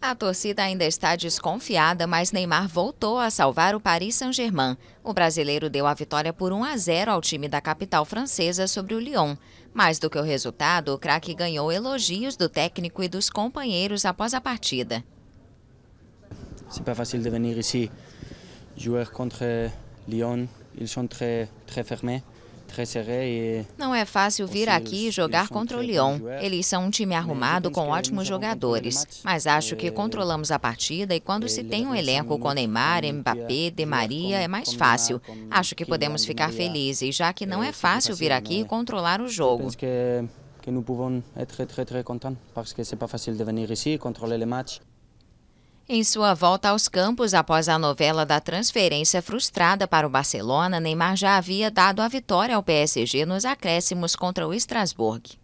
A torcida ainda está desconfiada, mas Neymar voltou a salvar o Paris Saint-Germain. O brasileiro deu a vitória por 1 a 0 ao time da capital francesa sobre o Lyon. Mais do que o resultado, o craque ganhou elogios do técnico e dos companheiros após a partida. Não é fácil de aqui, jogar contra o Lyon. Eles são muito, muito fermés. Não é fácil vir aqui e jogar contra o Lyon. Eles são um time arrumado com ótimos jogadores. Mas acho que é, controlamos a partida e quando se tem um elenco com Neymar, Mbappé, De Maria, é mais fácil. Acho que podemos ficar felizes, já que não é, é fácil vir aqui e né? controlar o jogo. que nous pouvons être très très très contents parce que c'est pas facile de venir em sua volta aos campos após a novela da transferência frustrada para o Barcelona, Neymar já havia dado a vitória ao PSG nos acréscimos contra o Strasbourg.